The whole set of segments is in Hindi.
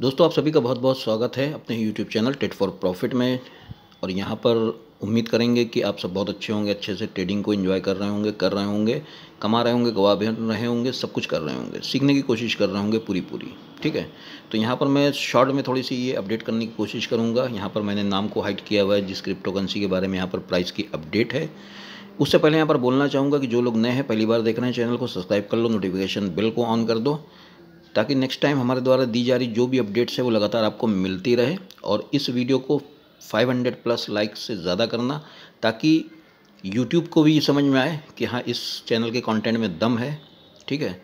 दोस्तों आप सभी का बहुत बहुत स्वागत है अपने YouTube channel TET for profit में और यहाँ पर उम्मीद करेंगे कि आप सब बहुत अच्छे होंगे अच्छे से ट्रेडिंग को एंजॉय कर रहे होंगे कर रहे होंगे कमा रहे होंगे गवा भी रहे होंगे सब कुछ कर रहे होंगे सीखने की कोशिश कर रहे होंगे पूरी पूरी ठीक है तो यहाँ पर मैं शॉर्ट में थोड़ी सी ये अपडेट करने की कोशिश करूँगा यहाँ पर मैंने नाम को हाइट किया हुआ है जिस क्रिप्टोकरेंसी के बारे में यहाँ पर प्राइस की अपडेट है उससे पहले यहाँ पर बोलना चाहूँगा कि जो लोग नए हैं पहली बार देख रहे हैं चैनल को सब्सक्राइब कर लो नोटिफिकेशन बिल को ऑन कर दो ताकि नेक्स्ट टाइम हमारे द्वारा दी जा रही जो भी अपडेट्स है वो लगातार आपको मिलती रहे और इस वीडियो को 500 प्लस लाइक से ज़्यादा करना ताकि यूट्यूब को भी ये समझ में आए कि हाँ इस चैनल के कंटेंट में दम है ठीक है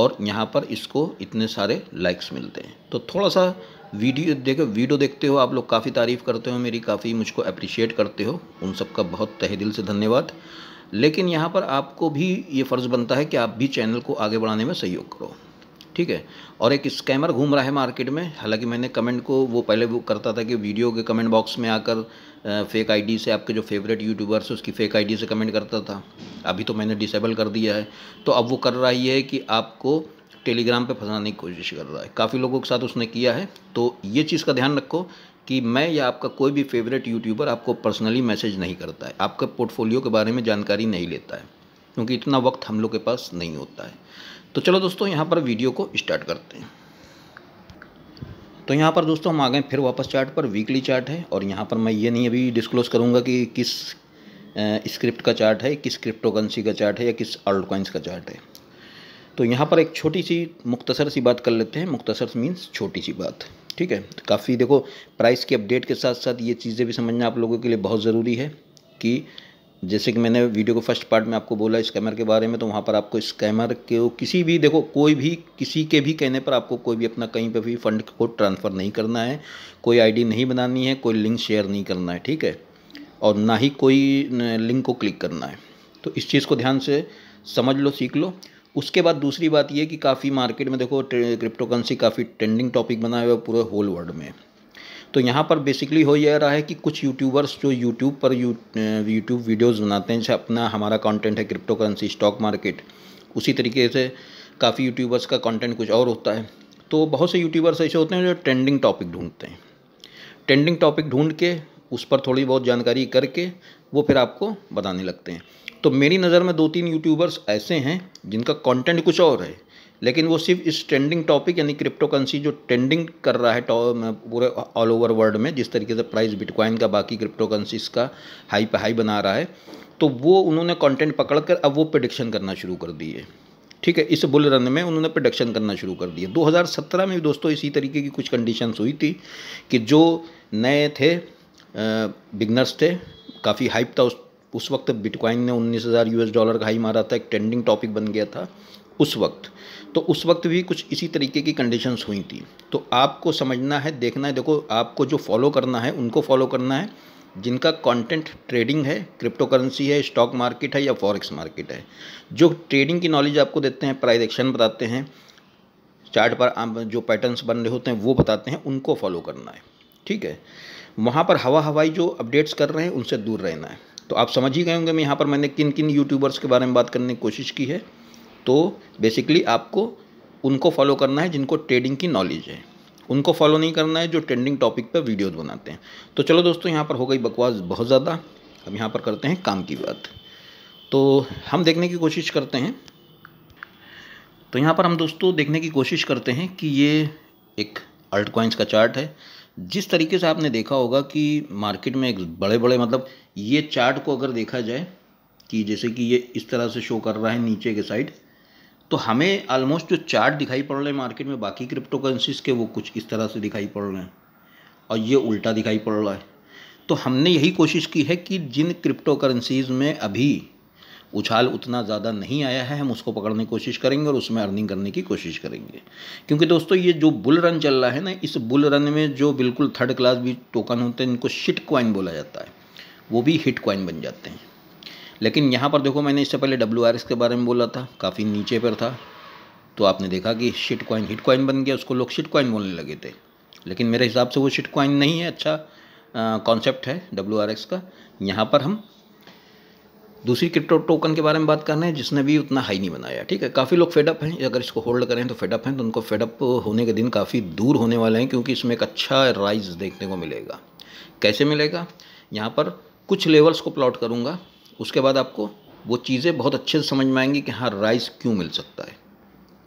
और यहाँ पर इसको इतने सारे लाइक्स मिलते हैं तो थोड़ा सा वीडियो देखो वीडियो देखते हो आप लोग काफ़ी तारीफ़ करते हो मेरी काफ़ी मुझको अप्रिशिएट करते हो उन सबका बहुत तहे दिल से धन्यवाद लेकिन यहाँ पर आपको भी ये फ़र्ज़ बनता है कि आप भी चैनल को आगे बढ़ाने में सहयोग करो ठीक है और एक स्कैमर घूम रहा है मार्केट में हालांकि मैंने कमेंट को वो पहले वो करता था कि वीडियो के कमेंट बॉक्स में आकर फेक आईडी से आपके जो फेवरेट यूट्यूबर्स उसकी फेक आईडी से कमेंट करता था अभी तो मैंने डिसेबल कर दिया है तो अब वो कर रहा ही है कि आपको टेलीग्राम पे फंसाने की कोशिश कर रहा है काफ़ी लोगों के साथ उसने किया है तो ये चीज़ का ध्यान रखो कि मैं या आपका कोई भी फेवरेट यूट्यूबर आपको पर्सनली मैसेज नहीं करता है आपका पोर्टफोलियो के बारे में जानकारी नहीं लेता है क्योंकि इतना वक्त हम लोग के पास नहीं होता है तो चलो दोस्तों यहाँ पर वीडियो को स्टार्ट करते हैं तो यहाँ पर दोस्तों हम आ गए फिर वापस चार्ट पर वीकली चार्ट है और यहाँ पर मैं ये नहीं अभी डिस्क्लोज करूँगा कि किस स्क्रिप्ट का चार्ट है किस क्रिप्टोकरेंसी का चार्ट है या किस अल्ट कॉइन्स का चार्ट है तो यहाँ पर एक छोटी सी मुख्तसर सी बात कर लेते हैं मुख्तसर मीन्स छोटी सी बात ठीक है तो काफ़ी देखो प्राइस के अपडेट के साथ साथ ये चीज़ें भी समझना आप लोगों के लिए बहुत ज़रूरी है कि जैसे कि मैंने वीडियो को फर्स्ट पार्ट में आपको बोला स्कैमर के बारे में तो वहाँ पर आपको स्कैमर के किसी भी देखो कोई भी किसी के भी कहने पर आपको कोई भी अपना कहीं पर भी फ़ंड को ट्रांसफ़र नहीं करना है कोई आईडी नहीं बनानी है कोई लिंक शेयर नहीं करना है ठीक है और ना ही कोई लिंक को क्लिक करना है तो इस चीज़ को ध्यान से समझ लो सीख लो उसके बाद दूसरी बात यह कि काफ़ी मार्केट में देखो क्रिप्टोकरेंसी काफ़ी ट्रेंडिंग टॉपिक बना हुआ है पूरे होल वर्ल्ड में तो यहाँ पर बेसिकली हो यह रहा है कि कुछ यूट्यूबर्स जो यूट्यूब पर यूट्यूब वीडियोज़ बनाते हैं जैसे अपना हमारा कॉन्टेंट है क्रिप्टो करेंसी स्टॉक मार्केट उसी तरीके से काफ़ी यूट्यूबर्स का कंटेंट कुछ और होता है तो बहुत से यूट्यूबर्स ऐसे होते हैं जो ट्रेंडिंग टॉपिक ढूंढते हैं ट्रेंडिंग टॉपिक ढूंढ के उस पर थोड़ी बहुत जानकारी करके वो फिर आपको बताने लगते हैं तो मेरी नज़र में दो तीन यूट्यूबर्स ऐसे हैं जिनका कंटेंट कुछ और है लेकिन वो सिर्फ इस ट्रेंडिंग टॉपिक यानी क्रिप्टो करेंसी जो ट्रेंडिंग कर रहा है पूरे ऑल ओवर वर्ल्ड में जिस तरीके से प्राइस बिटकॉइन का बाकी क्रिप्टो का हाई पे हाई बना रहा है तो वो उन्होंने कंटेंट पकड़ कर अब वो प्रडिक्शन करना शुरू कर दिए ठीक है इस बुल रन में उन्होंने प्रोडक्शन करना शुरू कर दिया 2017 में भी दोस्तों इसी तरीके की कुछ कंडीशंस हुई थी कि जो नए थे बिगनर्स थे काफ़ी हाइप था उस उस वक्त बिटकॉइन ने उन्नीस हज़ार यूएस डॉलर का हाई मारा था एक ट्रेंडिंग टॉपिक बन गया था उस वक्त तो उस वक्त भी कुछ इसी तरीके की कंडीशंस हुई थी तो आपको समझना है देखना है देखो आपको जो फॉलो करना है उनको फॉलो करना है जिनका कंटेंट ट्रेडिंग है क्रिप्टो करेंसी है स्टॉक मार्केट है या फॉरेक्स मार्केट है जो ट्रेडिंग की नॉलेज आपको देते हैं प्राइज एक्शन बताते हैं चार्ट पर जो पैटर्न्स बन रहे होते हैं वो बताते हैं उनको फॉलो करना है ठीक है वहाँ पर हवा हवाई जो अपडेट्स कर रहे हैं उनसे दूर रहना है तो आप समझ ही गए होंगे मैं यहाँ पर मैंने किन किन यूट्यूबर्स के बारे में बात करने की कोशिश की है तो बेसिकली आपको उनको फॉलो करना है जिनको ट्रेडिंग की नॉलेज है उनको फॉलो नहीं करना है जो ट्रेंडिंग टॉपिक पर वीडियोज़ बनाते हैं तो चलो दोस्तों यहाँ पर हो गई बकवास बहुत ज़्यादा अब यहाँ पर करते हैं काम की बात तो हम देखने की कोशिश करते हैं तो यहाँ पर हम दोस्तों देखने की कोशिश करते हैं कि ये एक अल्ट कोइंस का चार्ट है जिस तरीके से आपने देखा होगा कि मार्केट में एक बड़े बड़े मतलब ये चार्ट को अगर देखा जाए कि जैसे कि ये इस तरह से शो कर रहा है नीचे के साइड तो हमें ऑलमोस्ट जो चार्ट दिखाई पड़ रहे हैं मार्केट में बाकी क्रिप्टो करेंसीज के वो कुछ इस तरह से दिखाई पड़ रहे हैं और ये उल्टा दिखाई पड़ रहा है तो हमने यही कोशिश की है कि जिन क्रिप्टो करेंसीज़ में अभी उछाल उतना ज़्यादा नहीं आया है हम उसको पकड़ने की कोशिश करेंगे और उसमें अर्निंग करने की कोशिश करेंगे क्योंकि दोस्तों ये जो बुल रन चल रहा है ना इस बुल रन में जो बिल्कुल थर्ड क्लास भी टोकन होते हैं इनको शिट क्वाइन बोला जाता है वो भी हिट क्वाइन बन जाते हैं लेकिन यहाँ पर देखो मैंने इससे पहले डब्ल्यू के बारे में बोला था काफ़ी नीचे पर था तो आपने देखा कि शिट क्वाइन हिट क्वाइन बन गया उसको लोग शिट क्वाइन बोलने लगे थे लेकिन मेरे हिसाब से वो शिट क्वाइन नहीं है अच्छा कॉन्सेप्ट है डब्ल्यू का यहाँ पर हम दूसरी क्रिप्टो टोकन के बारे में बात करना है जिसने भी उतना हाई नहीं बनाया ठीक है काफ़ी लोग फेडअप हैं अगर इसको होल्ड करें तो फेडअप हैं तो उनको फेडअप होने के दिन काफ़ी दूर होने वाले हैं क्योंकि इसमें एक अच्छा राइज देखने को मिलेगा कैसे मिलेगा यहाँ पर कुछ लेवल्स को प्लॉट करूँगा उसके बाद आपको वो चीज़ें बहुत अच्छे से समझ में आएंगी कि हाँ राइज क्यों मिल सकता है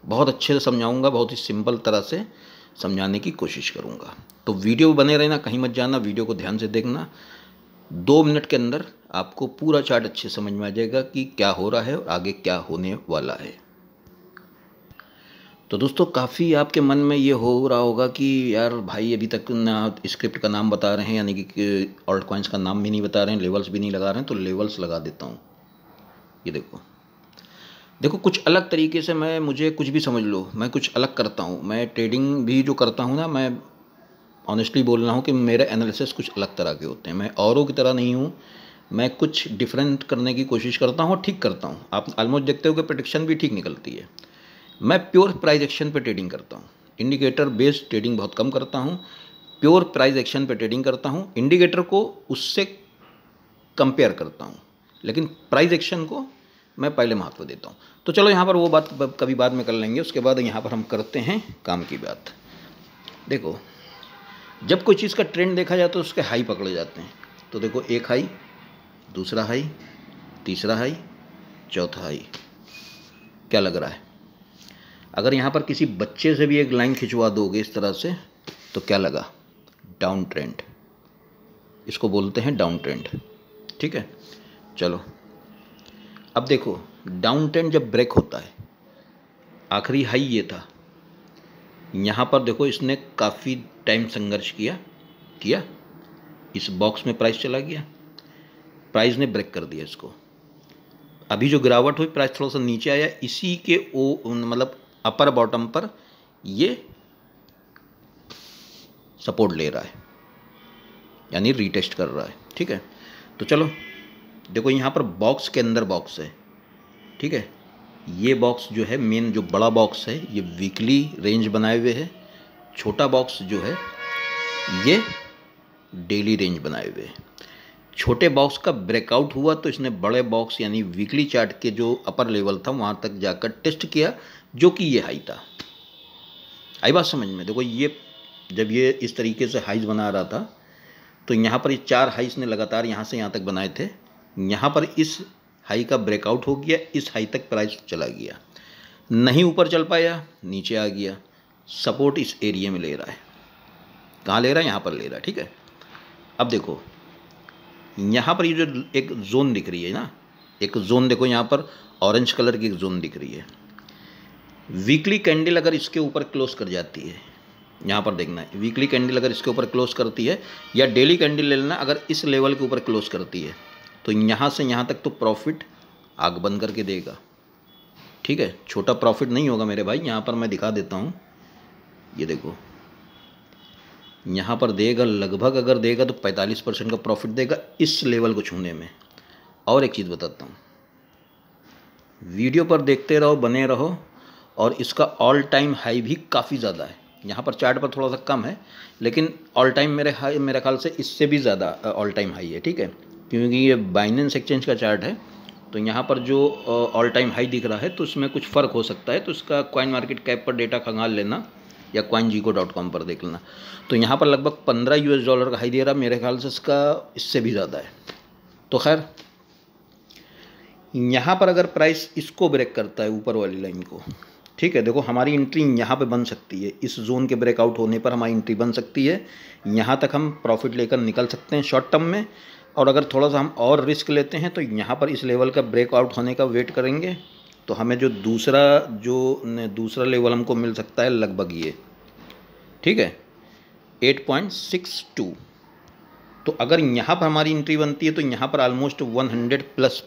बहुत अच्छे से समझाऊँगा बहुत ही सिंपल तरह से समझाने की कोशिश करूँगा तो वीडियो बने रहना कहीं मत जाना वीडियो को ध्यान से देखना दो मिनट के अंदर आपको पूरा चार्ट अच्छे समझ में आ जाएगा कि क्या हो रहा है और आगे क्या होने वाला है तो दोस्तों काफ़ी आपके मन में ये हो रहा होगा कि यार भाई अभी तक ना स्क्रिप्ट का नाम बता रहे हैं यानी कि ऑल्ट कॉइंस का नाम भी नहीं बता रहे हैं लेवल्स भी नहीं लगा रहे हैं तो लेवल्स लगा देता हूँ ये देखो देखो कुछ अलग तरीके से मैं मुझे कुछ भी समझ लो मैं कुछ अलग करता हूँ मैं ट्रेडिंग भी जो करता हूँ ना मैं ऑनेस्टली बोल रहा हूँ कि मेरे एनालिसिस कुछ अलग तरह के होते हैं मैं औरों की तरह नहीं हूँ मैं कुछ डिफरेंट करने की कोशिश करता हूँ ठीक करता हूँ आप ऑलमोस्ट देखते हो कि प्रोडिक्शन भी ठीक निकलती है मैं प्योर प्राइज एक्शन पर ट्रेडिंग करता हूँ इंडिकेटर बेस्ड ट्रेडिंग बहुत कम करता हूँ प्योर प्राइज एक्शन पर ट्रेडिंग करता हूँ इंडिकेटर को उससे कंपेयर करता हूँ लेकिन प्राइज एक्शन को मैं पहले महत्व देता हूँ तो चलो यहाँ पर वो बात कभी बाद में कर लेंगे उसके बाद यहाँ पर हम करते हैं काम की बात देखो जब कोई चीज़ का ट्रेंड देखा जाए तो उसके हाई पकड़े जाते हैं तो देखो एक हाई दूसरा हाई तीसरा हाई चौथा हाई क्या लग रहा है अगर यहाँ पर किसी बच्चे से भी एक लाइन खिंचवा दोगे इस तरह से तो क्या लगा डाउन ट्रेंड इसको बोलते हैं डाउन ट्रेंड ठीक है चलो अब देखो डाउन ट्रेंड जब ब्रेक होता है आखिरी हाई ये था यहाँ पर देखो इसने काफ़ी टाइम संघर्ष किया किया इस बॉक्स में प्राइस चला गया प्राइस ने ब्रेक कर दिया इसको अभी जो गिरावट हुई प्राइस थोड़ा सा नीचे आया इसी के ओ मतलब अपर बॉटम पर ये सपोर्ट ले रहा है यानी रीटेस्ट कर रहा है ठीक है तो चलो देखो यहाँ पर बॉक्स के अंदर बॉक्स है ठीक है ये बॉक्स जो है मेन जो बड़ा बॉक्स है ये वीकली रेंज बनाए हुए है छोटा बॉक्स जो है ये डेली रेंज बनाए हुए है छोटे बॉक्स का ब्रेकआउट हुआ तो इसने बड़े बॉक्स यानी वीकली चार्ट के जो अपर लेवल था वहाँ तक जाकर टेस्ट किया जो कि ये हाई था आई बात समझ में देखो ये जब ये इस तरीके से हाइज बना रहा था तो यहाँ पर ये चार हाइज ने लगातार यहाँ से यहाँ तक बनाए थे यहाँ पर इस हाई का ब्रेकआउट हो गया इस हाई तक प्राइस चला गया नहीं ऊपर चल पाया नीचे आ गया सपोर्ट इस एरिया में ले रहा है कहाँ ले रहा है यहाँ पर ले रहा है ठीक है अब देखो यहाँ पर ये जो एक जोन दिख रही है ना एक जोन देखो यहाँ पर ऑरेंज कलर की एक जोन दिख रही है वीकली कैंडल अगर इसके ऊपर क्लोज कर जाती है यहाँ पर देखना है वीकली कैंडल अगर इसके ऊपर क्लोज करती है या डेली कैंडल ले लेना अगर इस लेवल के ऊपर क्लोज करती है तो यहाँ से यहाँ तक तो प्रॉफिट आग बंद करके देगा ठीक है छोटा प्रॉफिट नहीं होगा मेरे भाई यहाँ पर मैं दिखा देता हूँ ये देखो यहाँ पर देगा लगभग अगर देगा तो 45 परसेंट का प्रॉफिट देगा इस लेवल को छूने में और एक चीज़ बताता हूँ वीडियो पर देखते रहो बने रहो और इसका ऑल टाइम हाई भी काफ़ी ज़्यादा है यहाँ पर चार्ट पर थोड़ा सा कम है लेकिन ऑल टाइम मेरे हाई मेरे ख्याल से इससे भी ज़्यादा ऑल टाइम हाई है ठीक है क्योंकि ये बाइनेंस एक्सचेंज का चार्ट है तो यहाँ पर जो ऑल टाइम हाई दिख रहा है तो उसमें कुछ फ़र्क हो सकता है तो इसका कॉइन मार्केट कैप पर डेटा खंगाल लेना या क्वाइन जीको को डॉट कॉम पर देख लेना तो यहाँ पर लगभग पंद्रह यूएस डॉलर का हाई दे रहा मेरे ख्याल से इसका इससे भी ज़्यादा है तो खैर यहाँ पर अगर प्राइस इसको ब्रेक करता है ऊपर वाली लाइन को ठीक है देखो हमारी एंट्री यहाँ पे बन सकती है इस जोन के ब्रेकआउट होने पर हमारी एंट्री बन सकती है यहाँ तक हम प्रॉफिट लेकर निकल सकते हैं शॉर्ट टर्म में और अगर थोड़ा सा हम और रिस्क लेते हैं तो यहाँ पर इस लेवल का ब्रेकआउट होने का वेट करेंगे तो हमें जो दूसरा जो दूसरा लेवल हमको मिल सकता है लगभग ये ठीक है एट पॉइंट सिक्स टू तो अगर यहाँ पर हमारी इंट्री बनती है तो यहाँ पर almost one hundred plus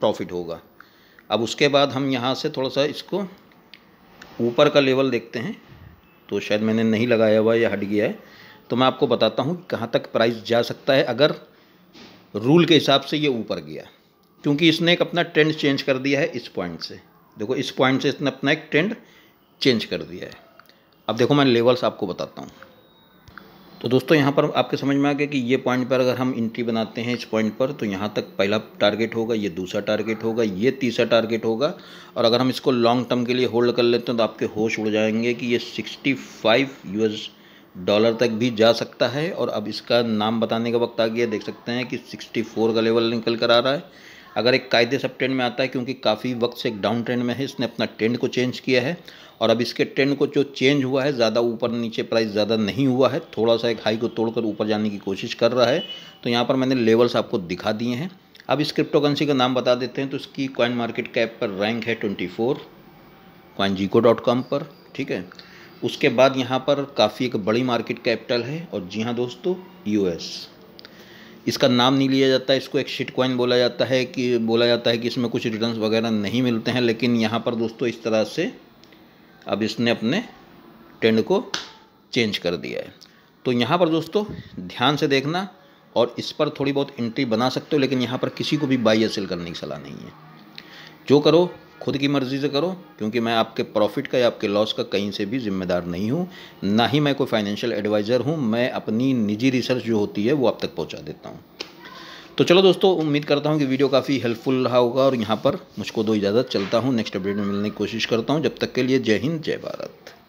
profit होगा अब उसके बाद हम यहाँ से थोड़ा सा इसको ऊपर का लेवल देखते हैं तो शायद मैंने नहीं लगाया हुआ या हट गया है तो मैं आपको बताता हूँ कहाँ तक प्राइस जा सकता है अगर रूल के हिसाब से ये ऊपर गया क्योंकि इसने एक अपना ट्रेंड चेंज कर दिया है इस पॉइंट से देखो इस पॉइंट से इसने अपना एक ट्रेंड चेंज कर दिया है अब देखो मैं लेवल्स आपको बताता हूँ तो दोस्तों यहाँ पर आपके समझ में आ गया कि ये पॉइंट पर अगर हम इंट्री बनाते हैं इस पॉइंट पर तो यहाँ तक पहला टारगेट होगा ये दूसरा टारगेट होगा ये तीसरा टारगेट होगा और अगर हम इसको लॉन्ग टर्म के लिए होल्ड कर लेते हैं तो आपके होश उड़ जाएंगे कि ये 65 यूएस डॉलर तक भी जा सकता है और अब इसका नाम बताने का वक्त आ गया देख सकते हैं कि सिक्सटी का लेवल निकल कर आ रहा है अगर एक कायदे सब ट्रेंड में आता है क्योंकि काफ़ी वक्त से एक डाउन ट्रेंड में है इसने अपना ट्रेंड को चेंज किया है और अब इसके ट्रेंड को जो चेंज हुआ है ज़्यादा ऊपर नीचे प्राइस ज़्यादा नहीं हुआ है थोड़ा सा एक हाई को तोड़कर ऊपर जाने की कोशिश कर रहा है तो यहाँ पर मैंने लेवल्स आपको दिखा दिए हैं अब इस क्रिप्टोकरेंसी का नाम बता देते हैं तो इसकी कॉइन मार्केट कैप पर रैंक है ट्वेंटी फोर पर ठीक है उसके बाद यहाँ पर काफ़ी एक बड़ी मार्केट कैपिटल है और जी हाँ दोस्तों एस इसका नाम नहीं लिया जाता इसको एक शिट कॉइन बोला जाता है कि बोला जाता है कि इसमें कुछ रिटर्न्स वगैरह नहीं मिलते हैं लेकिन यहाँ पर दोस्तों इस तरह से अब इसने अपने ट्रेंड को चेंज कर दिया है तो यहाँ पर दोस्तों ध्यान से देखना और इस पर थोड़ी बहुत एंट्री बना सकते हो लेकिन यहाँ पर किसी को भी बाई या सेल करने की सलाह नहीं है जो करो खुद की मर्ज़ी से करो क्योंकि मैं आपके प्रॉफिट का या आपके लॉस का कहीं से भी जिम्मेदार नहीं हूँ ना ही मैं कोई फाइनेंशियल एडवाइज़र हूँ मैं अपनी निजी रिसर्च जो होती है वो आप तक पहुँचा देता हूँ तो चलो दोस्तों उम्मीद करता हूँ कि वीडियो काफ़ी हेल्पफुल रहा होगा और यहाँ पर मुझको दो इजाज़त चलता हूँ नेक्स्ट अपडेट में मिलने की कोशिश करता हूँ जब तक के लिए जय हिंद जय भारत